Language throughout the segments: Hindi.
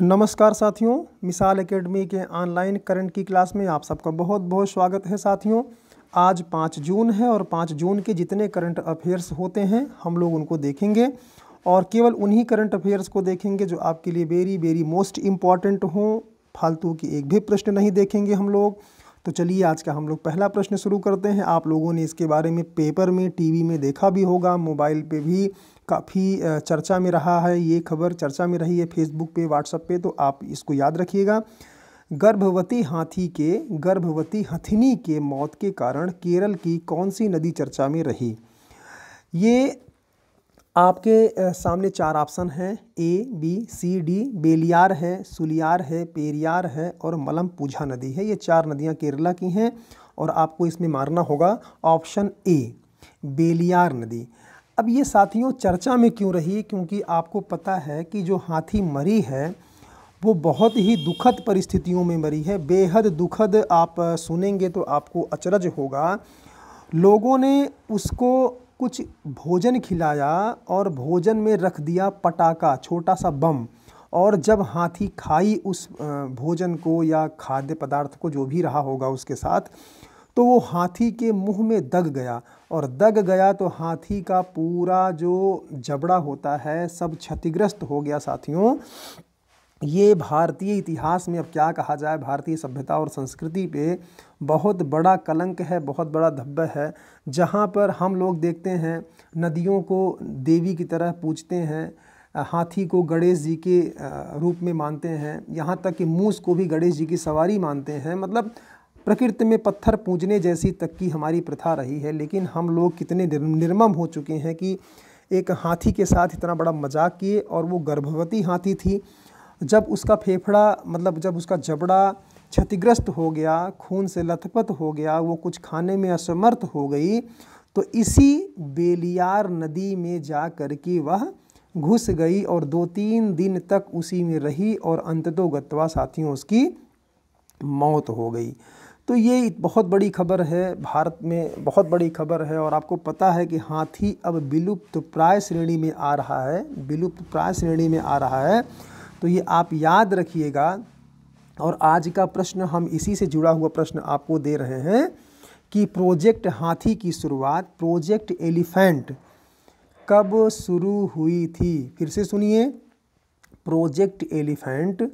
नमस्कार साथियों मिसाल एकेडमी के ऑनलाइन करंट की क्लास में आप सबका बहुत बहुत स्वागत है साथियों आज पाँच जून है और पाँच जून के जितने करंट अफेयर्स होते हैं हम लोग उनको देखेंगे और केवल उन्हीं करंट अफेयर्स को देखेंगे जो आपके लिए वेरी वेरी मोस्ट इम्पॉर्टेंट हों फालतू की एक भी प्रश्न नहीं देखेंगे हम लोग तो चलिए आज का हम लोग पहला प्रश्न शुरू करते हैं आप लोगों ने इसके बारे में पेपर में टीवी में देखा भी होगा मोबाइल पे भी काफ़ी चर्चा में रहा है ये खबर चर्चा में रही है फेसबुक पे व्हाट्सअप पे तो आप इसको याद रखिएगा गर्भवती हाथी के गर्भवती हथिनी के मौत के कारण केरल की कौन सी नदी चर्चा में रही ये आपके सामने चार ऑप्शन हैं ए बी सी डी बेलियार है सुलियार है पेरियार है और मलमपूझा नदी है ये चार नदियाँ केरला की हैं और आपको इसमें मारना होगा ऑप्शन ए बेलियार नदी अब ये साथियों चर्चा में क्यों रही क्योंकि आपको पता है कि जो हाथी मरी है वो बहुत ही दुखद परिस्थितियों में मरी है बेहद दुखद आप सुनेंगे तो आपको अचरज होगा लोगों ने उसको कुछ भोजन खिलाया और भोजन में रख दिया पटाखा छोटा सा बम और जब हाथी खाई उस भोजन को या खाद्य पदार्थ को जो भी रहा होगा उसके साथ तो वो हाथी के मुंह में दग गया और दग गया तो हाथी का पूरा जो जबड़ा होता है सब क्षतिग्रस्त हो गया साथियों ये भारतीय इतिहास में अब क्या कहा जाए भारतीय सभ्यता और संस्कृति पे बहुत बड़ा कलंक है बहुत बड़ा धब्बा है जहाँ पर हम लोग देखते हैं नदियों को देवी की तरह पूजते हैं हाथी को गणेश जी के रूप में मानते हैं यहाँ तक कि मूस को भी गणेश जी की सवारी मानते हैं मतलब प्रकृति में पत्थर पूजने जैसी तक की हमारी प्रथा रही है लेकिन हम लोग कितने निर्मम हो चुके हैं कि एक हाथी के साथ इतना बड़ा मजाक किए और वो गर्भवती हाथी थी जब उसका फेफड़ा मतलब जब उसका जबड़ा क्षतिग्रस्त हो गया खून से लथपथ हो गया वो कुछ खाने में असमर्थ हो गई तो इसी बेलियार नदी में जा कर के वह घुस गई और दो तीन दिन तक उसी में रही और गत्वा साथियों उसकी मौत हो गई तो ये बहुत बड़ी खबर है भारत में बहुत बड़ी खबर है और आपको पता है कि हाथी अब विलुप्त प्राय श्रेणी में आ रहा है विलुप्त प्राय श्रेणी में आ रहा है तो ये आप याद रखिएगा और आज का प्रश्न हम इसी से जुड़ा हुआ प्रश्न आपको दे रहे हैं कि प्रोजेक्ट हाथी की शुरुआत प्रोजेक्ट एलिफेंट कब शुरू हुई थी फिर से सुनिए प्रोजेक्ट एलिफेंट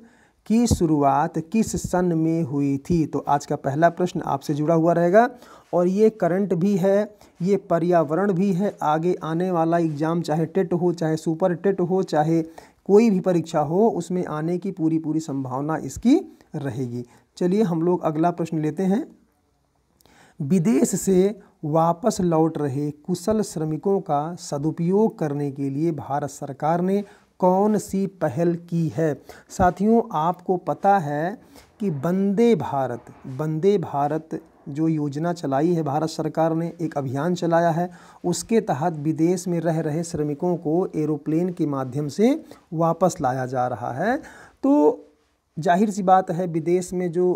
की शुरुआत किस सन में हुई थी तो आज का पहला प्रश्न आपसे जुड़ा हुआ रहेगा और ये करंट भी है ये पर्यावरण भी है आगे आने वाला एग्ज़ाम चाहे टेट हो चाहे सुपर टेट हो चाहे कोई भी परीक्षा हो उसमें आने की पूरी पूरी संभावना इसकी रहेगी चलिए हम लोग अगला प्रश्न लेते हैं विदेश से वापस लौट रहे कुशल श्रमिकों का सदुपयोग करने के लिए भारत सरकार ने कौन सी पहल की है साथियों आपको पता है कि वंदे भारत वंदे भारत जो योजना चलाई है भारत सरकार ने एक अभियान चलाया है उसके तहत विदेश में रह रहे श्रमिकों को एरोप्लेन के माध्यम से वापस लाया जा रहा है तो जाहिर सी बात है विदेश में जो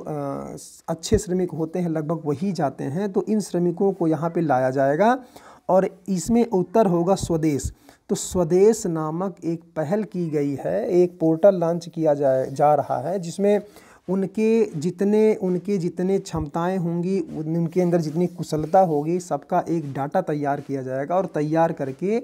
अच्छे श्रमिक होते हैं लगभग वही जाते हैं तो इन श्रमिकों को यहाँ पे लाया जाएगा और इसमें उत्तर होगा स्वदेश तो स्वदेश नामक एक पहल की गई है एक पोर्टल लॉन्च किया जा जा रहा है जिसमें उनके जितने उनके जितने क्षमताएं होंगी उनके अंदर जितनी कुशलता होगी सबका एक डाटा तैयार किया जाएगा और तैयार करके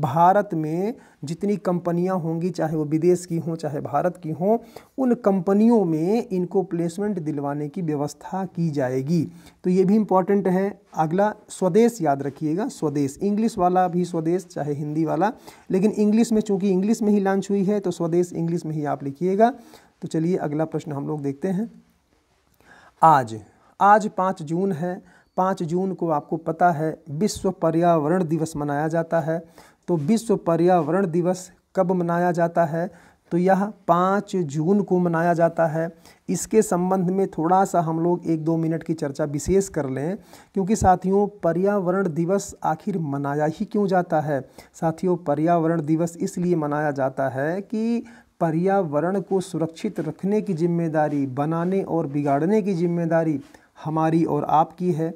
भारत में जितनी कंपनियां होंगी चाहे वो विदेश की हों चाहे भारत की हों उन कंपनियों में इनको प्लेसमेंट दिलवाने की व्यवस्था की जाएगी तो ये भी इम्पॉर्टेंट है अगला स्वदेश याद रखिएगा स्वदेश इंग्लिश वाला भी स्वदेश चाहे हिंदी वाला लेकिन इंग्लिश में चूँकि इंग्लिश में ही लॉन्च हुई है तो स्वदेश इंग्लिश में ही आप लिखिएगा तो चलिए अगला प्रश्न हम लोग देखते हैं आज आज पाँच जून है पाँच जून को आपको पता है विश्व पर्यावरण दिवस मनाया जाता है तो विश्व पर्यावरण दिवस कब मनाया जाता है तो यह पाँच जून को मनाया जाता है इसके संबंध में थोड़ा सा हम लोग एक दो मिनट की चर्चा विशेष कर लें क्योंकि साथियों पर्यावरण दिवस आखिर मनाया ही क्यों जाता है साथियों पर्यावरण दिवस इसलिए मनाया जाता है कि पर्यावरण को सुरक्षित रखने की जिम्मेदारी बनाने और बिगाड़ने की जिम्मेदारी हमारी और आपकी है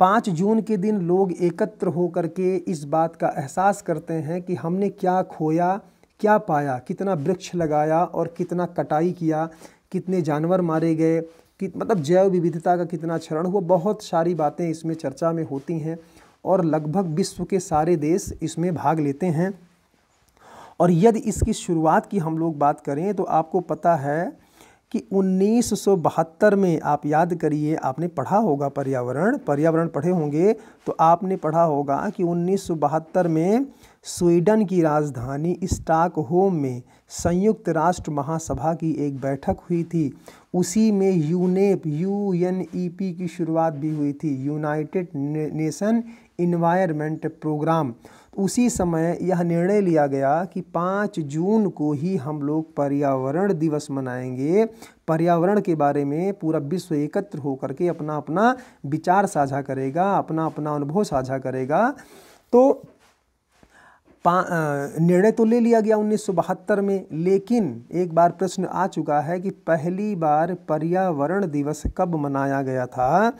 पाँच जून के दिन लोग एकत्र होकर के इस बात का एहसास करते हैं कि हमने क्या खोया क्या पाया कितना वृक्ष लगाया और कितना कटाई किया कितने जानवर मारे गए कि मतलब जैव विविधता का कितना क्षरण हुआ बहुत सारी बातें इसमें चर्चा में होती हैं और लगभग विश्व के सारे देश इसमें भाग लेते हैं और यदि इसकी शुरुआत की हम लोग बात करें तो आपको पता है कि उन्नीस में आप याद करिए आपने पढ़ा होगा पर्यावरण पर्यावरण पढ़े होंगे तो आपने पढ़ा होगा कि उन्नीस में स्वीडन की राजधानी स्टॉकहोम में संयुक्त राष्ट्र महासभा की एक बैठक हुई थी उसी में UNEP U N E P की शुरुआत भी हुई थी यूनाइटेड नेशन इन्वायरमेंट प्रोग्राम उसी समय यह निर्णय लिया गया कि पाँच जून को ही हम लोग पर्यावरण दिवस मनाएंगे पर्यावरण के बारे में पूरा विश्व एकत्र होकर के अपना अपना विचार साझा करेगा अपना अपना अनुभव साझा करेगा तो निर्णय तो ले लिया गया उन्नीस में लेकिन एक बार प्रश्न आ चुका है कि पहली बार पर्यावरण दिवस कब मनाया गया था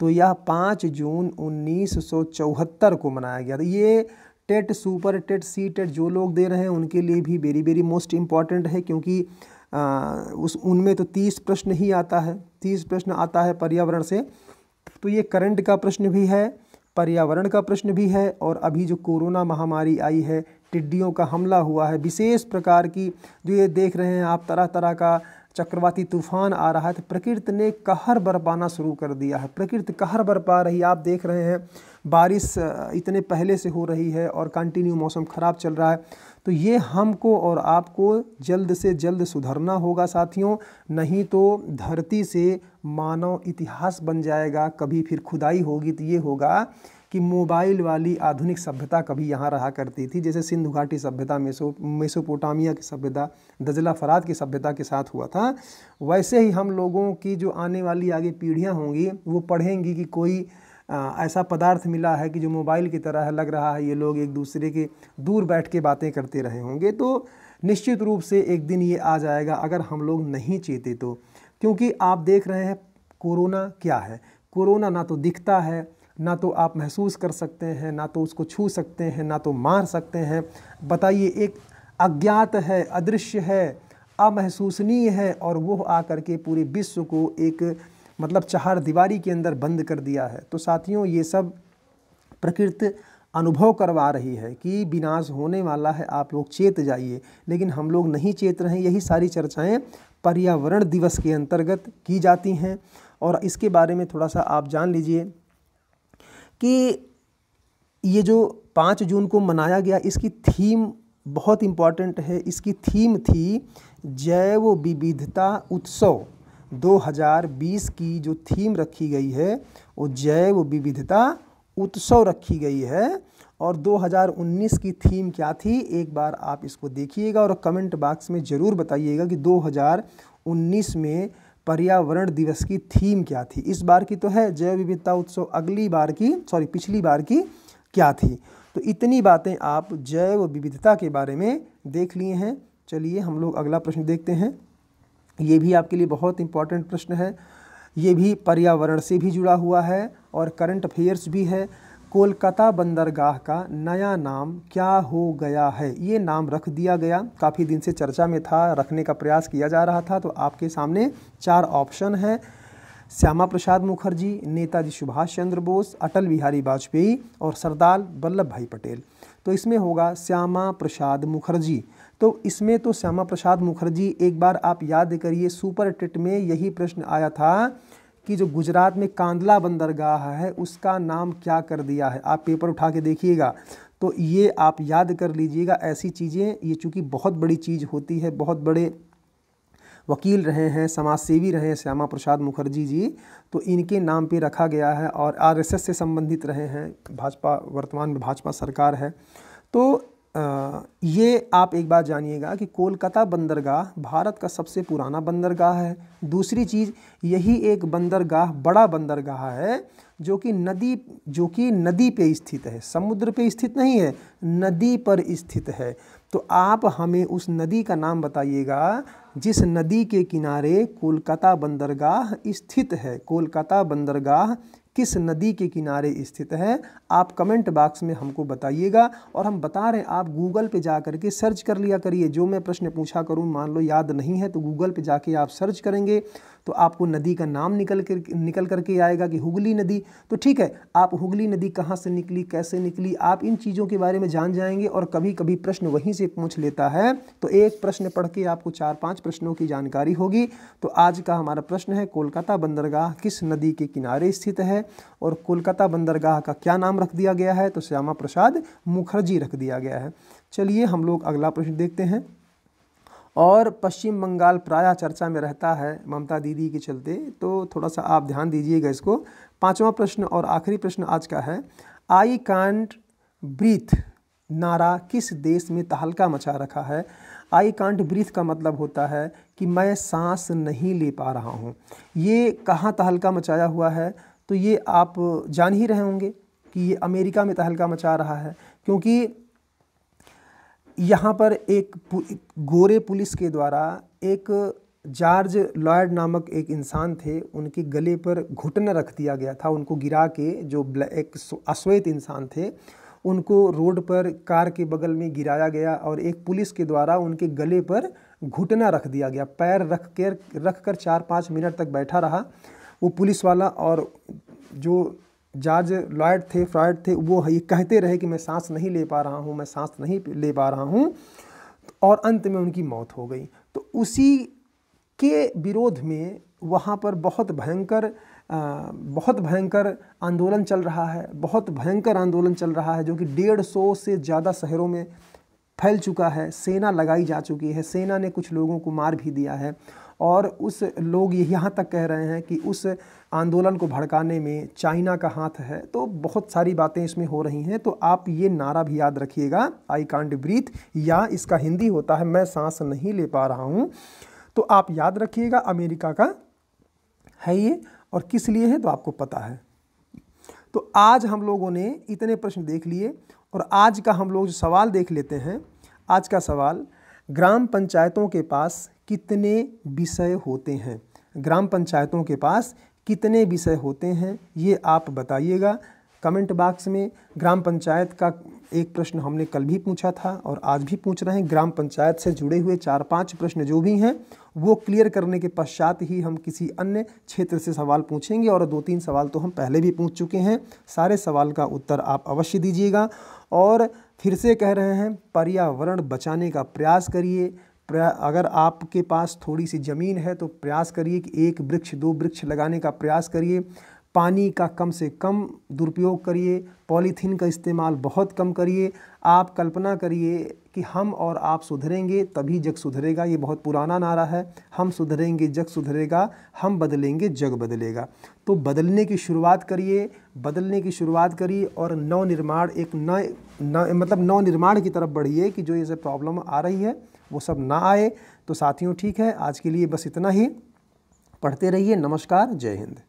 तो यह पाँच जून 1974 को मनाया गया था ये TET super TET C TET जो लोग दे रहे हैं उनके लिए भी वेरी वेरी मोस्ट इम्पॉर्टेंट है क्योंकि आ, उस उनमें तो तीस प्रश्न ही आता है तीस प्रश्न आता है पर्यावरण से तो ये करंट का प्रश्न भी है पर्यावरण का प्रश्न भी है और अभी जो कोरोना महामारी आई है टिड्डियों का हमला हुआ है विशेष प्रकार की जो ये देख रहे हैं आप तरह तरह का चक्रवाती तूफान आ रहा है तो प्रकृति ने कहर बरपाना शुरू कर दिया है प्रकृति कहर बरपा रही आप देख रहे हैं बारिश इतने पहले से हो रही है और कंटिन्यू मौसम ख़राब चल रहा है तो ये हमको और आपको जल्द से जल्द सुधरना होगा साथियों नहीं तो धरती से मानव इतिहास बन जाएगा कभी फिर खुदाई होगी तो ये होगा कि मोबाइल वाली आधुनिक सभ्यता कभी यहाँ रहा करती थी जैसे सिंधु घाटी सभ्यता मेसो मेसोपोटामिया की सभ्यता दजला फरात की सभ्यता के साथ हुआ था वैसे ही हम लोगों की जो आने वाली आगे पीढ़ियाँ होंगी वो पढ़ेंगी कि कोई आ, ऐसा पदार्थ मिला है कि जो मोबाइल की तरह लग रहा है ये लोग एक दूसरे के दूर बैठ के बातें करते रहे होंगे तो निश्चित रूप से एक दिन ये आ जाएगा अगर हम लोग नहीं चेते तो क्योंकि आप देख रहे हैं कोरोना क्या है कोरोना ना तो दिखता है ना तो आप महसूस कर सकते हैं ना तो उसको छू सकते हैं ना तो मार सकते हैं बताइए एक अज्ञात है अदृश्य है अमहसूसनीय है और वह आकर के पूरे विश्व को एक मतलब चार दीवारी के अंदर बंद कर दिया है तो साथियों ये सब प्रकृति अनुभव करवा रही है कि विनाश होने वाला है आप लोग चेत जाइए लेकिन हम लोग नहीं चेत रहे यही सारी चर्चाएं पर्यावरण दिवस के अंतर्गत की जाती हैं और इसके बारे में थोड़ा सा आप जान लीजिए कि ये जो पाँच जून को मनाया गया इसकी थीम बहुत इम्पॉर्टेंट है इसकी थीम थी जैव विविधता उत्सव 2020 की जो थीम रखी गई है वो जैव विविधता उत्सव रखी गई है और 2019 की थीम क्या थी एक बार आप इसको देखिएगा और कमेंट बॉक्स में ज़रूर बताइएगा कि 2019 में पर्यावरण दिवस की थीम क्या थी इस बार की तो है जैव विविधता उत्सव अगली बार की सॉरी पिछली बार की क्या थी तो इतनी बातें आप जैव विविधता के बारे में देख लिए हैं चलिए हम लोग अगला प्रश्न देखते हैं ये भी आपके लिए बहुत इंपॉर्टेंट प्रश्न है ये भी पर्यावरण से भी जुड़ा हुआ है और करंट अफेयर्स भी है कोलकाता बंदरगाह का नया नाम क्या हो गया है ये नाम रख दिया गया काफ़ी दिन से चर्चा में था रखने का प्रयास किया जा रहा था तो आपके सामने चार ऑप्शन है श्यामा प्रसाद मुखर्जी नेताजी सुभाष चंद्र बोस अटल बिहारी वाजपेयी और सरदार वल्लभ भाई पटेल तो इसमें होगा श्यामा प्रसाद मुखर्जी तो इसमें तो श्यामा प्रसाद मुखर्जी एक बार आप याद करिए सुपर टिट में यही प्रश्न आया था कि जो गुजरात में कांदला बंदरगाह है उसका नाम क्या कर दिया है आप पेपर उठा के देखिएगा तो ये आप याद कर लीजिएगा ऐसी चीज़ें ये चूँकि बहुत बड़ी चीज़ होती है बहुत बड़े वकील रहे हैं समाज सेवी रहे हैं श्यामा प्रसाद मुखर्जी जी तो इनके नाम पे रखा गया है और आरएसएस से संबंधित रहे हैं भाजपा वर्तमान में भाजपा सरकार है तो ये आप एक बात जानिएगा कि कोलकाता बंदरगाह भारत का सबसे पुराना बंदरगाह है दूसरी चीज़ यही एक बंदरगाह बड़ा बंदरगाह है जो कि नदी जो कि नदी पे स्थित है समुद्र पे स्थित नहीं है नदी पर स्थित है तो आप हमें उस नदी का नाम बताइएगा जिस नदी के किनारे कोलकाता बंदरगाह स्थित है कोलकाता बंदरगाह किस नदी के किनारे स्थित है आप कमेंट बॉक्स में हमको बताइएगा और हम बता रहे हैं आप गूगल पे जा करके सर्च कर लिया करिए जो मैं प्रश्न पूछा करूँ मान लो याद नहीं है तो गूगल पे जाके आप सर्च करेंगे तो आपको नदी का नाम निकल कर निकल करके आएगा कि हुगली नदी तो ठीक है आप हुगली नदी कहाँ से निकली कैसे निकली आप इन चीज़ों के बारे में जान जाएंगे और कभी कभी प्रश्न वहीं से पूछ लेता है तो एक प्रश्न पढ़ के आपको चार पाँच प्रश्नों की जानकारी होगी तो आज का हमारा प्रश्न है कोलकाता बंदरगाह किस नदी के किनारे स्थित है और कोलकाता बंदरगाह का क्या नाम रख दिया गया है तो श्यामा प्रसाद मुखर्जी रख दिया गया है चलिए हम लोग अगला प्रश्न देखते हैं और पश्चिम बंगाल प्रायः चर्चा में रहता है ममता दीदी के चलते तो थोड़ा सा आप ध्यान दीजिएगा इसको पांचवा प्रश्न और आखिरी प्रश्न आज का है आई कांट ब्रीथ नारा किस देश में तहलका मचा रखा है आई कांट ब्रीथ का मतलब होता है कि मैं सांस नहीं ले पा रहा हूँ ये कहाँ तहलका मचाया हुआ है तो ये आप जान ही रहे होंगे कि ये अमेरिका में तहलका मचा रहा है क्योंकि यहाँ पर एक गोरे पुलिस के द्वारा एक जॉर्ज लॉयड नामक एक इंसान थे उनके गले पर घुटन रख दिया गया था उनको गिरा के जो एक अश्वेत इंसान थे उनको रोड पर कार के बगल में गिराया गया और एक पुलिस के द्वारा उनके गले पर घुटना रख दिया गया पैर रख कर रख कर चार पाँच मिनट तक बैठा रहा वो पुलिस वाला और जो जॉर्ज लॉयड थे फ्रॉयड थे वो ये कहते रहे कि मैं सांस नहीं ले पा रहा हूँ मैं सांस नहीं ले पा रहा हूँ और अंत में उनकी मौत हो गई तो उसी के विरोध में वहाँ पर बहुत भयंकर बहुत भयंकर आंदोलन चल रहा है बहुत भयंकर आंदोलन चल रहा है जो कि डेढ़ सौ से ज़्यादा शहरों में फैल चुका है सेना लगाई जा चुकी है सेना ने कुछ लोगों को मार भी दिया है और उस लोग यहाँ तक कह रहे हैं कि उस आंदोलन को भड़काने में चाइना का हाथ है तो बहुत सारी बातें इसमें हो रही हैं तो आप ये नारा भी याद रखिएगा आई कांट ब्रीथ या इसका हिंदी होता है मैं सांस नहीं ले पा रहा हूँ तो आप याद रखिएगा अमेरिका का है ये और किस लिए है तो आपको पता है तो आज हम लोगों ने इतने प्रश्न देख लिए और आज का हम लोग जो सवाल देख लेते हैं आज का सवाल ग्राम पंचायतों के पास कितने विषय होते हैं ग्राम पंचायतों के पास कितने विषय होते हैं ये आप बताइएगा कमेंट बॉक्स में ग्राम पंचायत का एक प्रश्न हमने कल भी पूछा था और आज भी पूछ रहे हैं ग्राम पंचायत से जुड़े हुए चार पांच प्रश्न जो भी हैं वो क्लियर करने के पश्चात ही हम किसी अन्य क्षेत्र से सवाल पूछेंगे और दो तीन सवाल तो हम पहले भी पूछ चुके हैं सारे सवाल का उत्तर आप अवश्य दीजिएगा और फिर से कह रहे हैं पर्यावरण बचाने का प्रयास करिए अगर आपके पास थोड़ी सी ज़मीन है तो प्रयास करिए कि एक वृक्ष दो वृक्ष लगाने का प्रयास करिए पानी का कम से कम दुरुपयोग करिए पॉलीथीन का इस्तेमाल बहुत कम करिए आप कल्पना करिए कि हम और आप सुधरेंगे तभी जग सुधरेगा ये बहुत पुराना नारा है हम सुधरेंगे जग सुधरेगा हम बदलेंगे जग बदलेगा तो बदलने की शुरुआत करिए बदलने की शुरुआत करिए और नव निर्माण एक नए मतलब नव निर्माण की तरफ बढ़िए कि जो ये सब प्रॉब्लम आ रही है वो सब ना आए तो साथियों ठीक है आज के लिए बस इतना ही पढ़ते रहिए नमस्कार जय हिंद